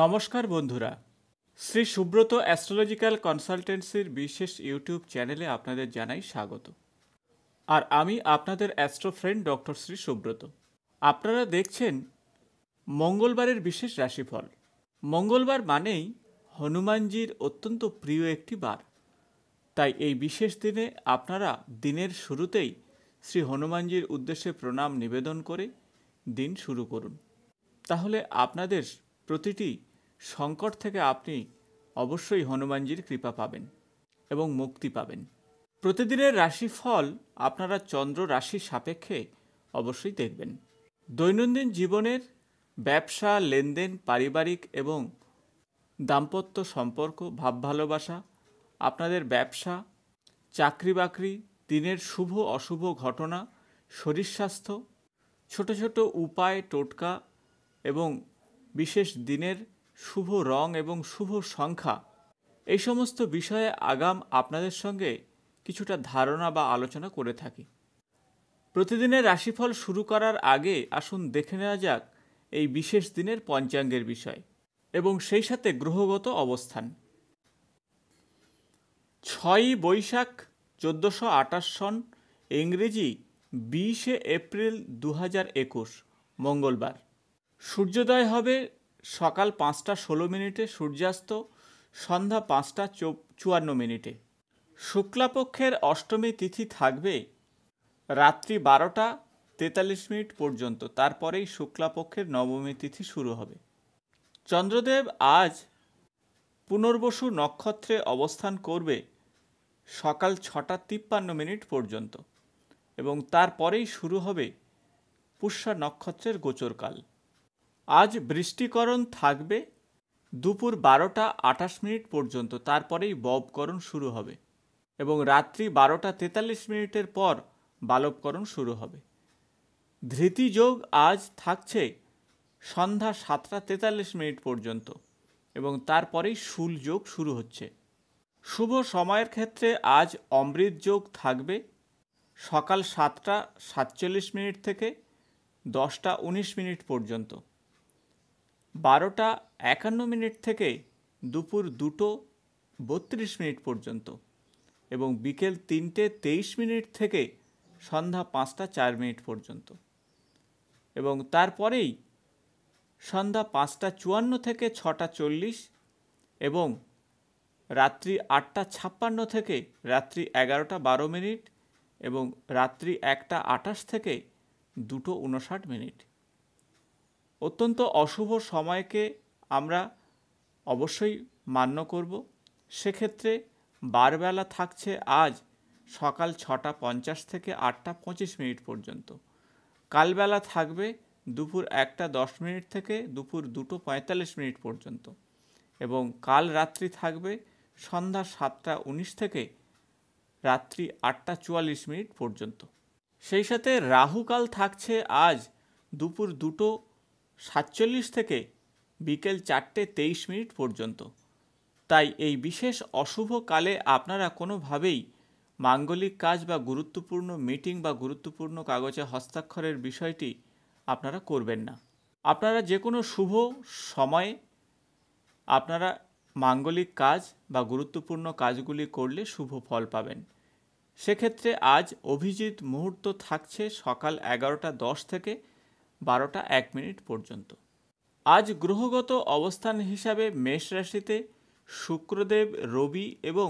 নমস্কার বন্ধুরা শ্রী সুব্রত অ্যাস্ট্রোলজিক্যাল কনসালটেন্সির বিশেষ ইউটিউব চ্যানেলে আপনাদের জানাই স্বাগত আর আমি আপনাদের astro friend doctor Shri Subrata আপনারা দেখছেন মঙ্গলবারের বিশেষ রাশিফল মঙ্গলবার মানেই হনুমানজির অত্যন্ত প্রিয় একটি বার তাই এই বিশেষ দিনে আপনারা দিনের শুরুতেই শ্রী হনুমানজির উদ্দেশ্যে প্রণাম নিবেদন করে দিন শুরু করুন তাহলে আপনাদের প্রতিটি সংকট থেকে আপনি অবশ্যই হনুমানজির কৃপা পাবেন এবং মুক্তি পাবেন প্রতিদিনের রাশিফল আপনারা চন্দ্র রাশির সাপেক্ষে অবশ্যই দেখবেন দৈনন্দিন জীবনের ব্যবসা লেনদেন পারিবারিক এবং দাম্পত্য সম্পর্ক ভাব ভালোবাসা আপনাদের ব্যবসা চাকরি বাকরি দিনের শুভ অশুভ ঘটনা শরীর স্বাস্থ্য ছোট ছোট উপায় টোটকা এবং বিশেষ দিনের শুভ রং এবং শুভ সংখ্যা এই সমস্ত বিষয়ে আগাম আপনাদের সঙ্গে কিছুটা ধারণা বা আলোচনা করে থাকি প্রতিদিনের রাশিফল শুরু করার আগে আসুন দেখে নেওয়া যাক এই বিশেষ দিনের পঞ্চাঙ্গের বিষয় এবং সেই সাথে গ্রহগত অবস্থান ছয়ই বৈশাখ চোদ্দোশো আটাশ সন ইংরেজি বিশে এপ্রিল দু হাজার একুশ মঙ্গলবার সূর্যোদয় হবে সকাল পাঁচটা ষোলো মিনিটে সূর্যাস্ত সন্ধ্যা পাঁচটা চুয়ান্ন মিনিটে শুক্লাপক্ষের অষ্টমী তিথি থাকবে রাত্রি বারোটা তেতাল্লিশ মিনিট পর্যন্ত তারপরেই শুক্লাপক্ষের নবমী তিথি শুরু হবে চন্দ্রদেব আজ পুনর্বসু নক্ষত্রে অবস্থান করবে সকাল ছটা তিপ্পান্ন মিনিট পর্যন্ত এবং তারপরেই শুরু হবে পুষ্যা নক্ষত্রের গোচরকাল আজ বৃষ্টিকরণ থাকবে দুপুর বারোটা আঠাশ মিনিট পর্যন্ত তারপরেই ববকরণ শুরু হবে এবং রাত্রি বারোটা তেতাল্লিশ মিনিটের পর বালবকরণ শুরু হবে ধৃতিযোগ আজ থাকছে সন্ধ্যা সাতটা তেতাল্লিশ মিনিট পর্যন্ত এবং তারপরেই শুলযোগ শুরু হচ্ছে শুভ সময়ের ক্ষেত্রে আজ অমৃত যোগ থাকবে সকাল সাতটা সাতচল্লিশ মিনিট থেকে দশটা উনিশ মিনিট পর্যন্ত বারোটা একান্ন মিনিট থেকে দুপুর দুটো বত্রিশ মিনিট পর্যন্ত এবং বিকেল তিনটে তেইশ মিনিট থেকে সন্ধ্যা পাঁচটা চার মিনিট পর্যন্ত এবং তারপরেই সন্ধ্যা পাঁচটা চুয়ান্ন থেকে ছটা চল্লিশ এবং রাত্রি আটটা ছাপ্পান্ন থেকে রাত্রি এগারোটা বারো মিনিট এবং রাত্রি একটা আটাশ থেকে দুটো উনষাট মিনিট অত্যন্ত অশুভ সময়কে আমরা অবশ্যই মান্য করব সেক্ষেত্রে বারবেলা থাকছে আজ সকাল ছটা পঞ্চাশ থেকে আটটা পঁচিশ মিনিট পর্যন্ত কালবেলা থাকবে দুপুর একটা দশ মিনিট থেকে দুপুর দুটো পঁয়তাল্লিশ মিনিট পর্যন্ত এবং কাল রাত্রি থাকবে সন্ধ্যা সাতটা উনিশ থেকে রাত্রি আটটা চুয়াল্লিশ মিনিট পর্যন্ত সেই সাথে রাহুকাল থাকছে আজ দুপুর দুটো সাতচল্লিশ থেকে বিকেল চারটে তেইশ মিনিট পর্যন্ত তাই এই বিশেষ অশুভ কালে আপনারা কোনোভাবেই মাঙ্গলিক কাজ বা গুরুত্বপূর্ণ মিটিং বা গুরুত্বপূর্ণ কাগজে হস্তাক্ষরের বিষয়টি আপনারা করবেন না আপনারা যে কোনো শুভ সময়ে আপনারা মাঙ্গলিক কাজ বা গুরুত্বপূর্ণ কাজগুলি করলে শুভ ফল পাবেন সেক্ষেত্রে আজ অভিজিৎ মুহূর্ত থাকছে সকাল এগারোটা দশ থেকে বারোটা এক মিনিট পর্যন্ত আজ গ্রহগত অবস্থান হিসাবে মেষ রাশিতে শুক্রদেব রবি এবং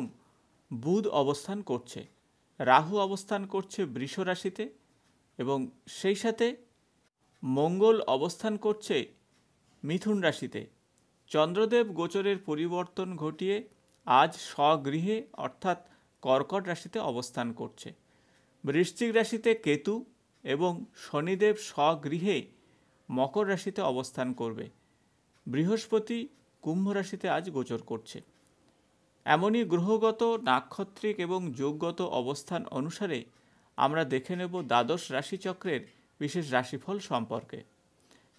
বুধ অবস্থান করছে রাহু অবস্থান করছে বৃষ রাশিতে এবং সেই সাথে মঙ্গল অবস্থান করছে মিথুন রাশিতে চন্দ্রদেব গোচরের পরিবর্তন ঘটিয়ে আজ স্বগৃহে অর্থাৎ কর্কট রাশিতে অবস্থান করছে বৃশ্চিক রাশিতে কেতু এবং শনিদেব স্বগৃহে মকর রাশিতে অবস্থান করবে বৃহস্পতি কুম্ভ রাশিতে আজ গোচর করছে এমনই গ্রহগত নাক্ষত্রিক এবং যোগগত অবস্থান অনুসারে আমরা দেখে নেব দ্বাদশ রাশিচক্রের বিশেষ রাশিফল সম্পর্কে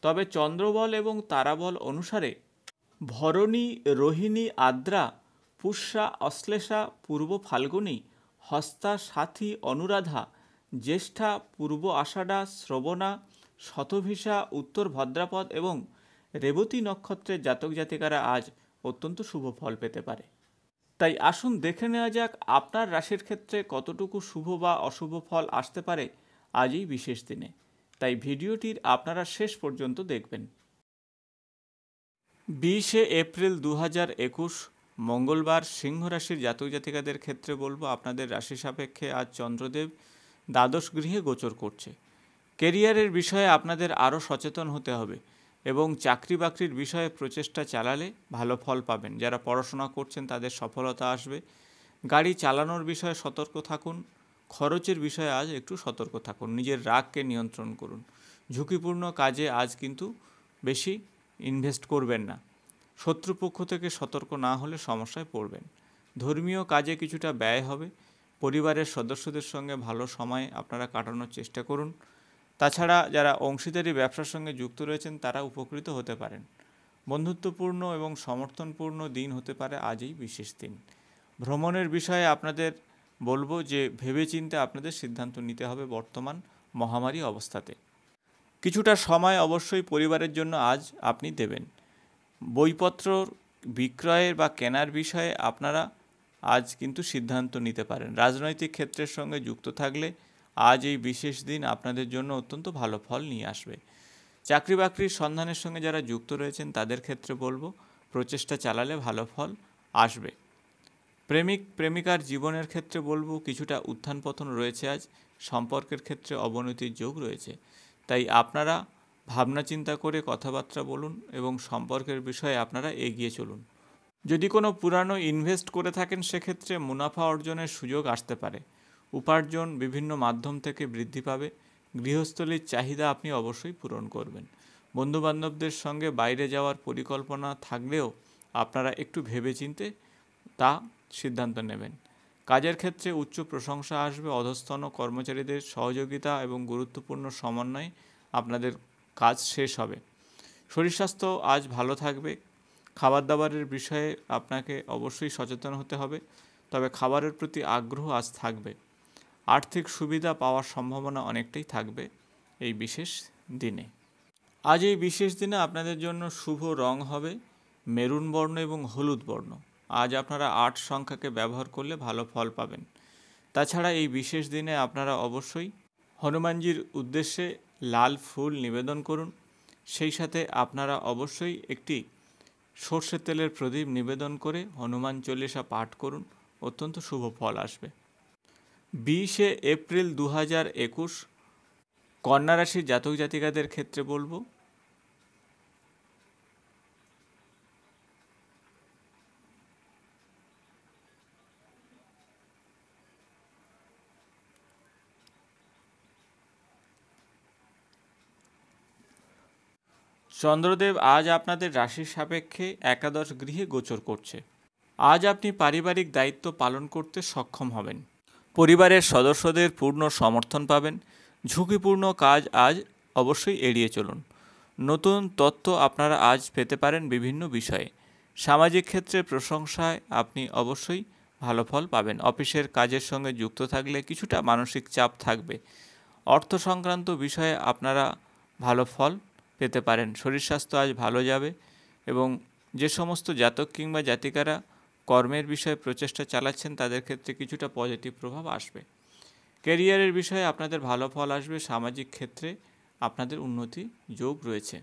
তবে চন্দ্রবল এবং তারাবল অনুসারে ভরণী রোহিণী আদ্রা পুষ্যা অশ্লেষা পূর্ব ফাল্গুনী হস্তা সাথী অনুরাধা জ্যেষ্ঠা পূর্ব আষাঢ়া শ্রবণা শতভিষা উত্তর ভদ্রাপদ এবং রেবতী নক্ষত্রের জাতক জাতিকারা আজ অত্যন্ত শুভ ফল পেতে পারে তাই আসুন দেখে নেওয়া যাক আপনার রাশির ক্ষেত্রে কতটুকু শুভ বা অশুভ ফল আসতে পারে আজই বিশেষ দিনে তাই ভিডিওটির আপনারা শেষ পর্যন্ত দেখবেন বিশে এপ্রিল দু হাজার একুশ মঙ্গলবার সিংহ রাশির জাতক জাতিকাদের ক্ষেত্রে বলবো আপনাদের রাশি সাপেক্ষে আজ চন্দ্রদেব দ্বাদশ গৃহে গোচর করছে কেরিয়ারের বিষয়ে আপনাদের আরও সচেতন হতে হবে এবং চাকরি বাকরির বিষয়ে প্রচেষ্টা চালালে ভালো ফল পাবেন যারা পড়াশোনা করছেন তাদের সফলতা আসবে গাড়ি চালানোর বিষয়ে সতর্ক থাকুন খরচের বিষয়ে আজ একটু সতর্ক থাকুন নিজের রাগকে নিয়ন্ত্রণ করুন ঝুঁকিপূর্ণ কাজে আজ কিন্তু বেশি ইনভেস্ট করবেন না শত্রুপক্ষ থেকে সতর্ক না হলে সমস্যায় পড়বেন ধর্মীয় কাজে কিছুটা ব্যয় হবে পরিবারের সদস্যদের সঙ্গে ভালো সময় আপনারা কাটানোর চেষ্টা করুন তাছাড়া যারা অংশীদারি ব্যবসার সঙ্গে যুক্ত রয়েছেন তারা উপকৃত হতে পারেন বন্ধুত্বপূর্ণ এবং সমর্থনপূর্ণ দিন হতে পারে আজই বিশেষ দিন ভ্রমণের বিষয়ে আপনাদের বলবো যে ভেবেচিন্তে আপনাদের সিদ্ধান্ত নিতে হবে বর্তমান মহামারী অবস্থাতে কিছুটা সময় অবশ্যই পরিবারের জন্য আজ আপনি দেবেন বইপত্র বিক্রয়ের বা কেনার বিষয়ে আপনারা আজ কিন্তু সিদ্ধান্ত নিতে পারেন রাজনৈতিক ক্ষেত্রের সঙ্গে যুক্ত থাকলে আজ এই বিশেষ দিন আপনাদের জন্য অত্যন্ত ভালো ফল নিয়ে আসবে চাকরি বাকরির সন্ধানের সঙ্গে যারা যুক্ত রয়েছেন তাদের ক্ষেত্রে বলবো প্রচেষ্টা চালালে ভালো ফল আসবে প্রেমিক প্রেমিকার জীবনের ক্ষেত্রে বলবো কিছুটা উত্থান পতন রয়েছে আজ সম্পর্কের ক্ষেত্রে অবনতির যোগ রয়েছে তাই আপনারা ভাবনা চিন্তা করে কথাবার্তা বলুন এবং সম্পর্কের বিষয়ে আপনারা এগিয়ে চলুন যদি কোনো পুরানো ইনভেস্ট করে থাকেন সেক্ষেত্রে মুনাফা অর্জনের সুযোগ আসতে পারে উপার্জন বিভিন্ন মাধ্যম থেকে বৃদ্ধি পাবে গৃহস্থলীর চাহিদা আপনি অবশ্যই পূরণ করবেন বন্ধুবান্ধবদের সঙ্গে বাইরে যাওয়ার পরিকল্পনা থাকলেও আপনারা একটু ভেবেচিন্তে তা সিদ্ধান্ত নেবেন কাজের ক্ষেত্রে উচ্চ প্রশংসা আসবে অধস্তন কর্মচারীদের সহযোগিতা এবং গুরুত্বপূর্ণ সমন্বয় আপনাদের কাজ শেষ হবে শরীর স্বাস্থ্য আজ ভালো থাকবে খাবার দাবারের বিষয়ে আপনাকে অবশ্যই সচেতন হতে হবে তবে খাবারের প্রতি আগ্রহ আজ থাকবে আর্থিক সুবিধা পাওয়ার সম্ভাবনা অনেকটাই থাকবে এই বিশেষ দিনে আজ এই বিশেষ দিনে আপনাদের জন্য শুভ রং হবে মেরুন বর্ণ এবং হলুদ বর্ণ আজ আপনারা আট সংখ্যাকে ব্যবহার করলে ভালো ফল পাবেন তাছাড়া এই বিশেষ দিনে আপনারা অবশ্যই হনুমানজির উদ্দেশ্যে লাল ফুল নিবেদন করুন সেই সাথে আপনারা অবশ্যই একটি সর্ষের তেলের প্রদীপ নিবেদন করে হনুমান চল্লিশা পাঠ করুন অত্যন্ত শুভ ফল আসবে বিশে এপ্রিল দু হাজার একুশ কন্যা রাশির জাতক জাতিকাদের ক্ষেত্রে বলবো চন্দ্রদেব আজ আপনাদের রাশির সাপেক্ষে একাদশ গৃহে গোচর করছে আজ আপনি পারিবারিক দায়িত্ব পালন করতে সক্ষম হবেন পরিবারের সদস্যদের পূর্ণ সমর্থন পাবেন ঝুঁকিপূর্ণ কাজ আজ অবশ্যই এড়িয়ে চলুন নতুন তথ্য আপনারা আজ পেতে পারেন বিভিন্ন বিষয়ে সামাজিক ক্ষেত্রে প্রশংসায় আপনি অবশ্যই ভালো ফল পাবেন অফিসের কাজের সঙ্গে যুক্ত থাকলে কিছুটা মানসিক চাপ থাকবে অর্থ সংক্রান্ত বিষয়ে আপনারা ভালো ফল পেতে পারেন শরীর স্বাস্থ্য আজ ভালো যাবে এবং যে সমস্ত জাতক কিংবা জাতিকারা কর্মের বিষয়ে প্রচেষ্টা চালাচ্ছেন তাদের ক্ষেত্রে কিছুটা পজিটিভ প্রভাব আসবে ক্যারিয়ারের বিষয়ে আপনাদের ভালো ফল আসবে সামাজিক ক্ষেত্রে আপনাদের উন্নতি যোগ রয়েছে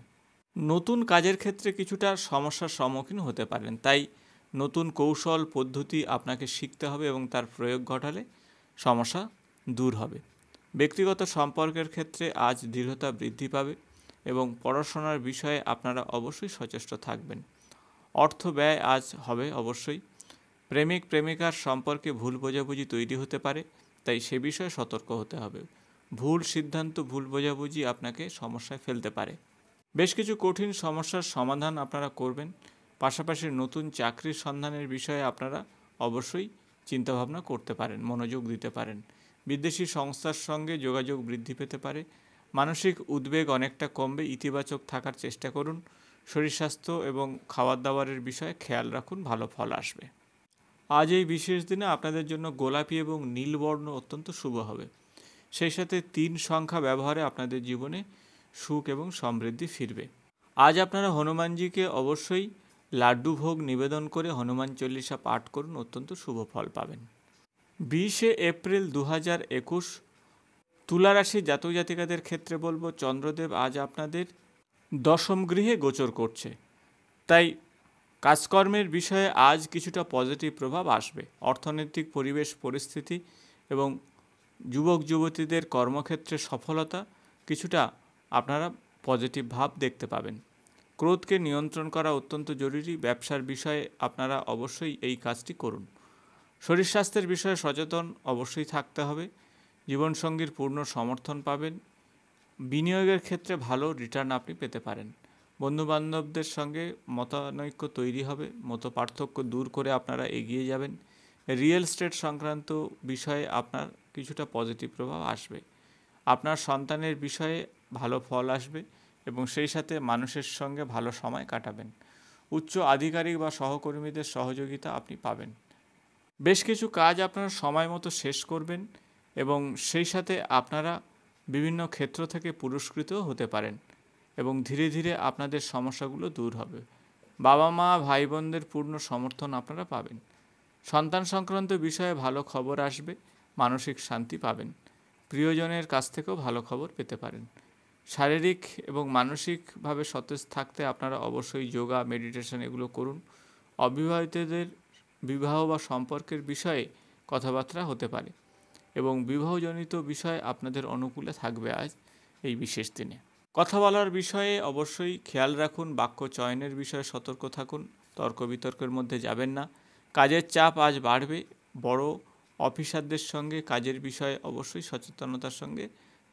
নতুন কাজের ক্ষেত্রে কিছুটা সমস্যার সম্মুখীন হতে পারেন তাই নতুন কৌশল পদ্ধতি আপনাকে শিখতে হবে এবং তার প্রয়োগ ঘটালে সমস্যা দূর হবে ব্যক্তিগত সম্পর্কের ক্ষেত্রে আজ দৃঢ়তা বৃদ্ধি পাবে এবং পড়াশোনার বিষয়ে আপনারা অবশ্যই সচেষ্ট থাকবেন অর্থ ব্যয় আজ হবে অবশ্যই প্রেমিক প্রেমিকার সম্পর্কে ভুল বোঝাবুঝি তৈরি হতে পারে তাই সে বিষয়ে সতর্ক হতে হবে ভুল সিদ্ধান্ত ভুল বোঝাবুঝি আপনাকে সমস্যায় ফেলতে পারে বেশ কিছু কঠিন সমস্যার সমাধান আপনারা করবেন পাশাপাশি নতুন চাকরির সন্ধানের বিষয়ে আপনারা অবশ্যই চিন্তাভাবনা করতে পারেন মনোযোগ দিতে পারেন বিদেশি সংস্থার সঙ্গে যোগাযোগ বৃদ্ধি পেতে পারে মানসিক উদ্বেগ অনেকটা কমবে ইতিবাচক থাকার চেষ্টা করুন শরীর স্বাস্থ্য এবং খাবার দাবারের বিষয়ে খেয়াল রাখুন ভালো ফল আসবে আজ এই বিশেষ দিনে আপনাদের জন্য গোলাপি এবং নীল বর্ণ অত্যন্ত শুভ হবে সেই সাথে তিন সংখ্যা ব্যবহারে আপনাদের জীবনে সুখ এবং সমৃদ্ধি ফিরবে আজ আপনারা হনুমানজিকে অবশ্যই লাড্ডু ভোগ নিবেদন করে হনুমান চল্লিশা পাঠ করুন অত্যন্ত শুভ ফল পাবেন বিশে এপ্রিল দু হাজার একুশ তুলারাশি জাতক জাতিকাদের ক্ষেত্রে বলবো চন্দ্রদেব আজ আপনাদের দশম গৃহে গোচর করছে তাই কাজকর্মের বিষয়ে আজ কিছুটা পজিটিভ প্রভাব আসবে অর্থনৈতিক পরিবেশ পরিস্থিতি এবং যুবক যুবতীদের কর্মক্ষেত্রে সফলতা কিছুটা আপনারা পজিটিভ ভাব দেখতে পাবেন ক্রোধকে নিয়ন্ত্রণ করা অত্যন্ত জরুরি ব্যবসার বিষয়ে আপনারা অবশ্যই এই কাজটি করুন শরীর স্বাস্থ্যের বিষয়ে সচেতন অবশ্যই থাকতে হবে জীবনসঙ্গীর পূর্ণ সমর্থন পাবেন বিনিয়োগের ক্ষেত্রে ভালো রিটার্ন আপনি পেতে পারেন বন্ধুবান্ধবদের সঙ্গে মতানৈক্য তৈরি হবে মতো পার্থক্য দূর করে আপনারা এগিয়ে যাবেন রিয়েল স্টেট সংক্রান্ত বিষয়ে আপনার কিছুটা পজিটিভ প্রভাব আসবে আপনার সন্তানের বিষয়ে ভালো ফল আসবে এবং সেই সাথে মানুষের সঙ্গে ভালো সময় কাটাবেন উচ্চ আধিকারিক বা সহকর্মীদের সহযোগিতা আপনি পাবেন বেশ কিছু কাজ আপনারা সময় মতো শেষ করবেন এবং সেই সাথে আপনারা বিভিন্ন ক্ষেত্র থেকে পুরস্কৃত হতে পারেন এবং ধীরে ধীরে আপনাদের সমস্যাগুলো দূর হবে বাবা মা ভাই বোনদের পূর্ণ সমর্থন আপনারা পাবেন সন্তান সংক্রান্ত বিষয়ে ভালো খবর আসবে মানসিক শান্তি পাবেন প্রিয়জনের কাছ থেকেও ভালো খবর পেতে পারেন শারীরিক এবং মানসিকভাবে সতেজ থাকতে আপনারা অবশ্যই যোগা মেডিটেশন এগুলো করুন অবিবাহিতদের বিবাহ বা সম্পর্কের বিষয়ে কথাবার্তা হতে পারে এবং বিবাহজনিত বিষয় আপনাদের অনুকূলে থাকবে আজ এই বিশেষ দিনে কথা বলার বিষয়ে অবশ্যই খেয়াল রাখুন বাক্য চয়নের বিষয়ে সতর্ক থাকুন তর্ক বিতর্কের মধ্যে যাবেন না কাজের চাপ আজ বাড়বে বড় অফিসারদের সঙ্গে কাজের বিষয়ে অবশ্যই সচেতনতার সঙ্গে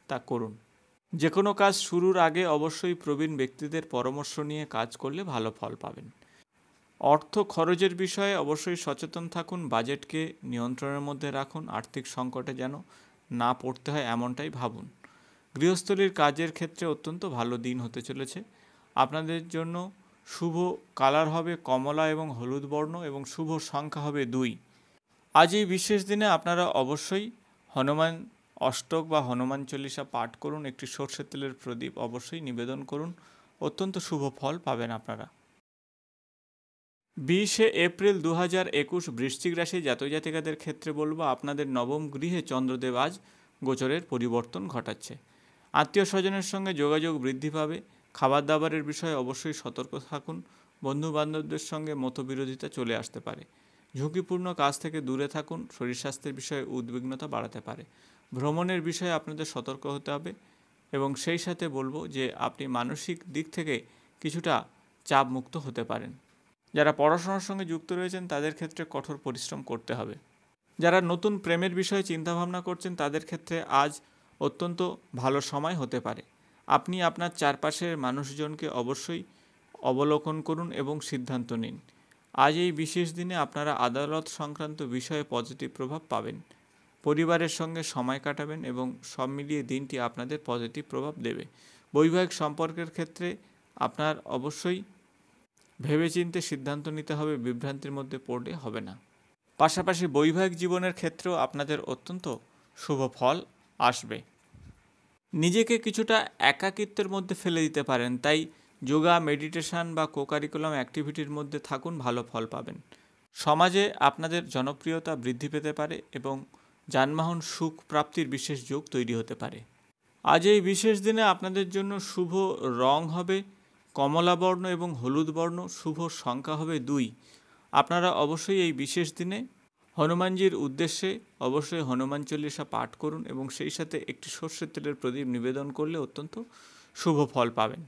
তা করুন যে কোনো কাজ শুরুর আগে অবশ্যই প্রবীণ ব্যক্তিদের পরামর্শ নিয়ে কাজ করলে ভালো ফল পাবেন অর্থ খরচের বিষয়ে অবশ্যই সচেতন থাকুন বাজেটকে নিয়ন্ত্রণের মধ্যে রাখুন আর্থিক সংকটে যেন না পড়তে হয় এমনটাই ভাবুন গৃহস্থলীর কাজের ক্ষেত্রে অত্যন্ত ভালো দিন হতে চলেছে আপনাদের জন্য শুভ কালার হবে কমলা এবং হলুদ বর্ণ এবং শুভ সংখ্যা হবে দুই আজ এই বিশেষ দিনে আপনারা অবশ্যই হনুমান অষ্টক বা হনুমান চল্লিশা পাঠ করুন একটি সর্ষের তেলের প্রদীপ অবশ্যই নিবেদন করুন অত্যন্ত শুভ ফল পাবেন আপনারা বিশে এপ্রিল দু হাজার একুশ বৃশ্চিক রাশি জাতক জাতিকাদের ক্ষেত্রে বলবো আপনাদের নবম গৃহে চন্দ্রদেব আজ গোচরের পরিবর্তন ঘটাচ্ছে আত্মীয় স্বজনের সঙ্গে যোগাযোগ বৃদ্ধি পাবে খাবার দাবারের বিষয়ে অবশ্যই সতর্ক থাকুন বন্ধু বান্ধবদের সঙ্গে মতবিরোধিতা চলে আসতে পারে ঝুঁকিপূর্ণ কাজ থেকে দূরে থাকুন শরীর স্বাস্থ্যের বিষয়ে উদ্বিগ্নতা বাড়াতে পারে ভ্রমণের বিষয়ে আপনাদের সতর্ক হতে হবে এবং সেই সাথে বলবো যে আপনি মানসিক দিক থেকে কিছুটা চাপমুক্ত হতে পারেন যারা পড়াশোনার সঙ্গে যুক্ত রয়েছেন তাদের ক্ষেত্রে কঠোর পরিশ্রম করতে হবে যারা নতুন প্রেমের বিষয়ে চিন্তাভাবনা করছেন তাদের ক্ষেত্রে আজ অত্যন্ত ভালো সময় হতে পারে আপনি আপনার চারপাশের মানুষজনকে অবশ্যই অবলোকন করুন এবং সিদ্ধান্ত নিন আজ এই বিশেষ দিনে আপনারা আদালত সংক্রান্ত বিষয়ে পজিটিভ প্রভাব পাবেন পরিবারের সঙ্গে সময় কাটাবেন এবং সব মিলিয়ে দিনটি আপনাদের পজিটিভ প্রভাব দেবে বৈবাহিক সম্পর্কের ক্ষেত্রে আপনার অবশ্যই ভেবেচিন্তে সিদ্ধান্ত নিতে হবে বিভ্রান্তির মধ্যে পড়লে হবে না পাশাপাশি বৈবাহিক জীবনের ক্ষেত্রেও আপনাদের অত্যন্ত শুভ ফল আসবে নিজেকে কিছুটা একাকিত্বের মধ্যে ফেলে দিতে পারেন তাই যোগা মেডিটেশন বা কোকারিকুলাম অ্যাক্টিভিটির মধ্যে থাকুন ভালো ফল পাবেন সমাজে আপনাদের জনপ্রিয়তা বৃদ্ধি পেতে পারে এবং যানবাহন সুখ প্রাপ্তির বিশেষ যোগ তৈরি হতে পারে আজ এই বিশেষ দিনে আপনাদের জন্য শুভ রং হবে কমলা বর্ণ এবং হলুদ বর্ণ শুভ সংখ্যা হবে দুই আপনারা অবশ্যই এই বিশেষ দিনে হনুমানজির উদ্দেশ্যে অবশ্যই হনুমান চল্লিশা পাঠ করুন এবং সেই সাথে একটি সর্ষের তেলের প্রদীপ নিবেদন করলে অত্যন্ত শুভ ফল পাবেন